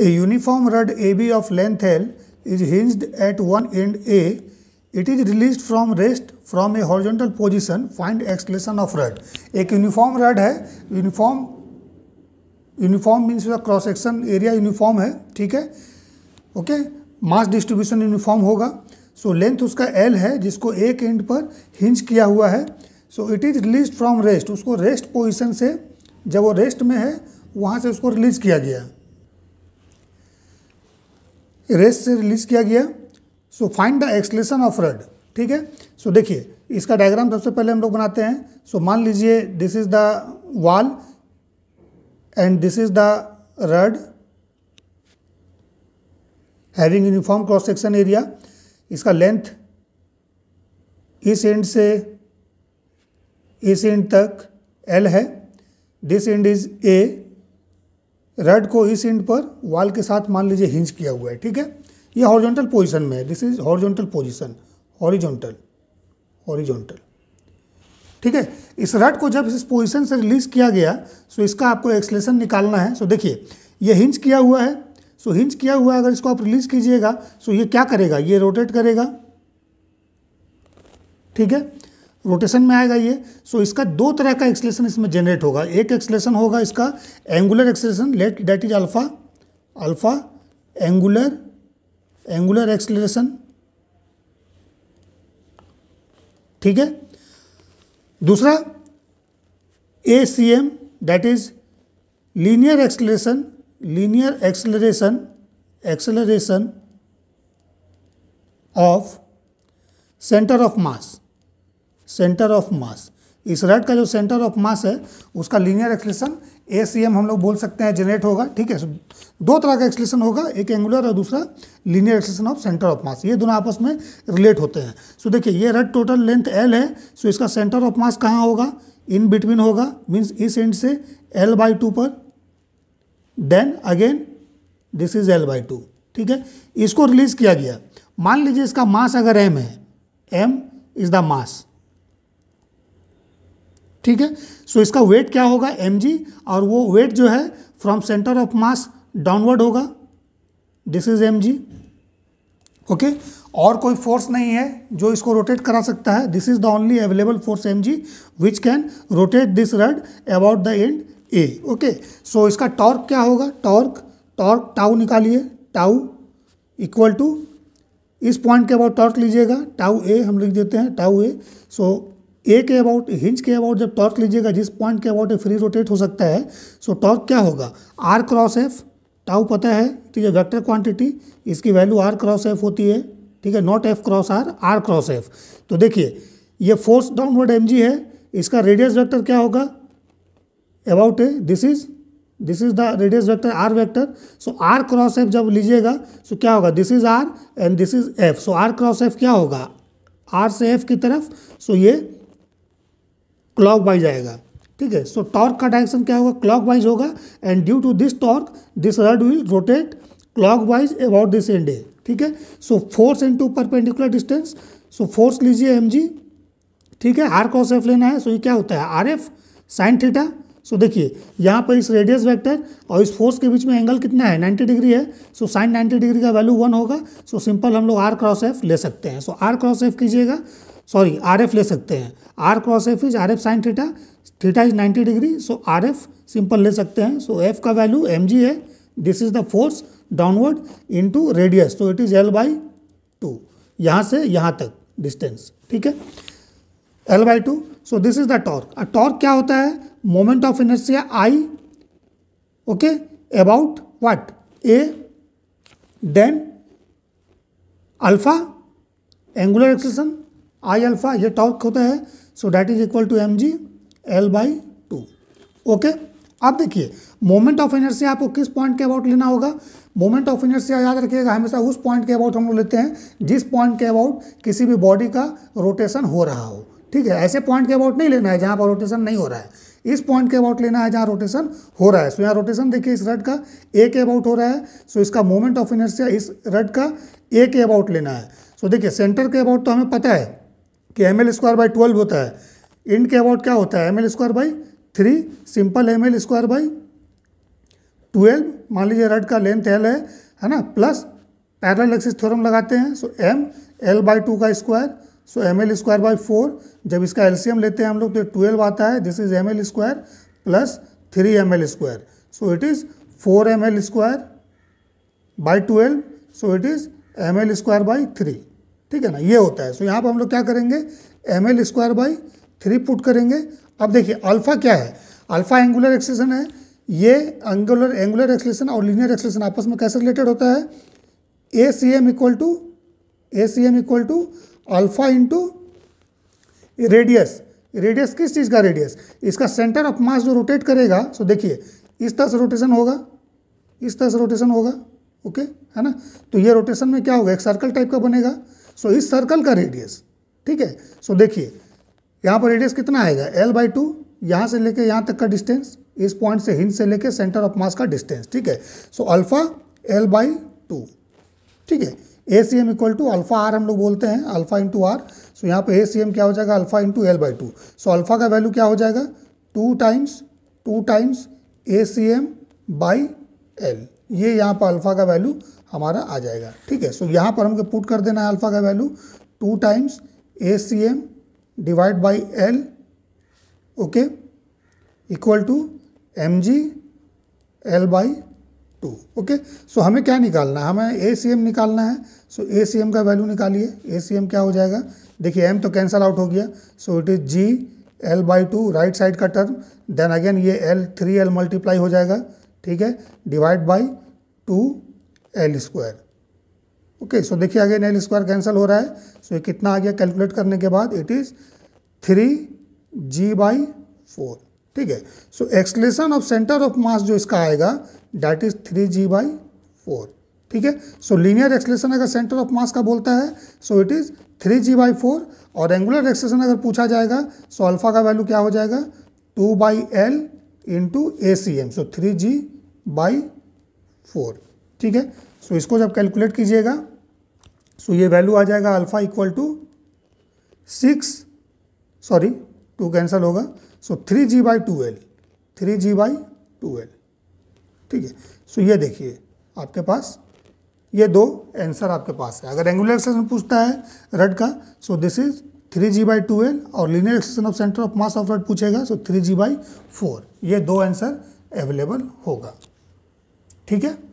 A uniform rod A B of length L is hinge at one end A it is release from rest from a horizontal position find acceleration of rod एक uniform rod है uniform uniform means cross section area uniform है ठीक है okay mass distribution uniform होगा so length उसका L है जिसको एक एंड पर हिंज किया हुआ है so it is release from rest उसको रेस्ट पोजिशन से जब वो रेस्ट में है वहाँ से उसको रिलीज किया गया रेस से रिलीज किया गया so find the acceleration of rod ठीक है सो देखिए इसका डायग्राम सबसे पहले हम लोग बनाते हैं सो so, मान लीजिए this is the wall and this is the rod having uniform cross section area इसका लेंथ इस एंड से इस एंड तक एल है this end is A rod को इस एंड पर वाल के साथ मान लीजिए हिंज किया हुआ है ठीक है ये हॉरिजॉन्टल पोजीशन में है this is horizontal position horizontal horizontal ठीक है इस रड को जब इस पोजीशन से रिलीज किया गया सो इसका आपको एक्सलेशन निकालना है सो देखिए ये हिंज किया हुआ है सो हिंज किया हुआ है अगर इसको आप रिलीज कीजिएगा सो ये क्या करेगा ये रोटेट करेगा ठीक है रोटेशन में आएगा ये सो इसका दो तरह का एक्सलेशन इसमें जनरेट होगा एक एक्सलेशन होगा इसका angular acceleration let that is alpha alpha angular angular acceleration ठीक है दूसरा A C M that is linear acceleration linear acceleration acceleration of centre of mass centre of mass इस रड का जो सेंटर ऑफ मास है उसका linear acceleration A C M हम लोग बोल सकते हैं जनरेट होगा ठीक है दो तरह का एक्सलेशन होगा एक एंगुलर और दूसरा linear acceleration of centre of mass ये दोनों आपस में रिलेट होते हैं सो देखिए ये रड टोटल लेंथ एल है सो इसका सेंटर ऑफ मास कहाँ होगा इन बिटवीन होगा मीन्स इस एंड से एल बाई टू पर then again this is L by two ठीक है इसको रिलीज किया गया मान लीजिए इसका मास अगर एम है एम इज द मास ठीक है सो इसका वेट क्या होगा एम और वो वेट जो है from centre of mass downward होगा दिस इज एम ओके और कोई फोर्स नहीं है जो इसको रोटेट करा सकता है this is the only available force M G which can rotate this rod about the end A okay so इसका टॉर्क क्या होगा टॉर्क टॉर्क टाउ निकालिए टाउ इक्वल टू इस पॉइंट के अबाउट टॉर्क लीजिएगा टाउ ए हम लिख देते हैं टाउ ए सो ए के अबाउट हिंज के अबाउट जब टॉर्क लीजिएगा जिस पॉइंट के अबाउट फ्री रोटेट हो सकता है सो टॉर्क क्या होगा आर क्रॉस एफ टाउ पता है तो ये वैक्टर क्वान्टिटी इसकी वैल्यू आर क्रॉस एफ होती है ठीक है not F cross R R cross F तो देखिए ये फोर्स डाउनवर्ड एम है इसका रेडियस वैक्टर क्या होगा about A this is this is the radius vector R vector so R cross F जब लीजिएगा सो so क्या होगा this is R and this is F so R cross F क्या होगा आर से F की तरफ सो so ये क्लॉक वाइज आएगा ठीक है सो टॉर्क का डायरेक्शन क्या होगा क्लॉक वाइज होगा and due to this torque this rod will rotate clock wise about this end A ठीक है so force into perpendicular distance so force लीजिए एम जी ठीक है आर क्रॉस एफ लेना है सो so ये क्या होता है R F sine theta so देखिए यहाँ पर इस रेडियस वेक्टर और इस फोर्स के बीच में एंगल कितना है 90 डिग्री है सो साइन 90 डिग्री का वैल्यू वन होगा सो so सिंपल हम लोग आर क्रॉस एफ ले सकते हैं सो आर क्रॉस एफ कीजिएगा सॉरी आर एफ ले सकते हैं R cross F is R F sine theta theta is 90 degree so R F simple ले सकते हैं सो so, एफ का वैल्यू एम जी है this is the force downward into radius तो it is L by two यहाँ से यहाँ तक डिस्टेंस ठीक है L by two so this is the torque torque क्या होता है moment of inertia I okay about what A then alpha angular acceleration I alpha ये टॉर्क होता है so that is equal to M G L by two okay अब देखिए moment of energy आपको किस पॉइंट के अबाउट लेना होगा मोमेंट ऑफ एनर्जी याद रखिएगा हमेशा उस पॉइंट के अबाउट हम लोग लेते हैं जिस पॉइंट के अबाउट किसी भी बॉडी का रोटेशन हो रहा हो ठीक है ऐसे पॉइंट के अबाउट नहीं लेना है जहाँ पर रोटेशन नहीं हो रहा है इस पॉइंट के अबाउट लेना है जहाँ रोटेशन हो रहा है सो यहाँ रोटेशन देखिए इस रड का ए के अबाउट हो रहा है सो इसका मोमेंट ऑफ इनर्शिया इस रड का ए के अबाउट लेना है सो देखिए सेंटर के अबाउट तो हमें पता है कि M L square by twelve होता है इंड के अबाउट क्या होता है M L square by three simple M L square by twelve मान लीजिए रड का लेंथ एल है है ना प्लस पैरल एक्सिस थ्योरम लगाते हैं so M L by two का square so M L square by four जब इसका एलसीएम लेते हैं हम लोग तो ट्वेल्व आता है this is M L square plus three M L square so it is four M L square by twelve so it is M L square by three ठीक है ना ये होता है सो यहाँ पर हम लोग क्या करेंगे M L square by three put करेंगे अब देखिए अल्फ़ा क्या है अल्फ़ा एंगुलर एक्सलेशन है ये एंगुलर एंगुलर एक्सलेशन और लीनियर एक्सलेशन आपस में कैसे रिलेटेड होता है A C M equal to A C M equal to alpha into radius radius किस चीज़ का रेडियस इसका सेंटर ऑफ मास जो रोटेट करेगा सो देखिए इस तरह से रोटेशन होगा इस तरह से रोटेशन होगा ओके है ना तो ये रोटेशन में क्या होगा एक सर्कल टाइप का बनेगा सो इस सर्कल का रेडियस ठीक है सो देखिए यहाँ पर रेडियस कितना आएगा एल बाई टू यहाँ से लेके यहाँ तक का डिस्टेंस इस पॉइंट से हिंद से लेके सेंटर ऑफ मास का डिस्टेंस ठीक है so alpha L by two ठीक है A C M equal to alpha R हम लोग बोलते हैं अल्फा इंटू आर सो यहाँ पे ए सी एम क्या हो जाएगा alpha into L by two so alpha का वैल्यू क्या हो जाएगा two times two times A C M by L ये यहाँ पर अल्फा का वैल्यू हमारा आ जाएगा ठीक है सो so, यहाँ पर हमको पुट कर देना है अल्फ़ा का value two times A C M divide by L okay equal to M G L by two okay so हमें क्या निकालना है हमें ए सी एम निकालना है सो ए सी एम का वैल्यू निकालिए ए सी एम क्या हो जाएगा देखिए एम तो कैंसल आउट हो गया so it is G L by two right side का टर्म देन अगेन ये एल थ्री एल मल्टीप्लाई हो जाएगा ठीक है divide by two L square okay so देखिए अगेन एल स्क्वायर कैंसिल हो रहा है सो so, ये कितना आ गया कैलकुलेट करने के बाद it is three G by four ठीक है so acceleration of centre of mass जो इसका आएगा that is three G by four ठीक है सो लीनियर एक्सलेशन अगर सेंटर ऑफ मास का बोलता है so it is three G by four और एंगुलर एक्सलेशन अगर पूछा जाएगा सो so अल्फा का वैल्यू क्या हो जाएगा two by L into A C M so three G by four ठीक है सो इसको जब कैलकुलेट कीजिएगा सो ये वैल्यू आ जाएगा alpha equal to six sorry two cancel होगा so three G by two L three G by two L ठीक है सो ये देखिए आपके पास ये दो आंसर आपके पास है अगर एंगुलर एक्सेशन पूछता है रड का so this is three G by two L और linear acceleration of centre of mass of rod पूछेगा so three G by four ये दो आंसर अवेलेबल होगा ठीक है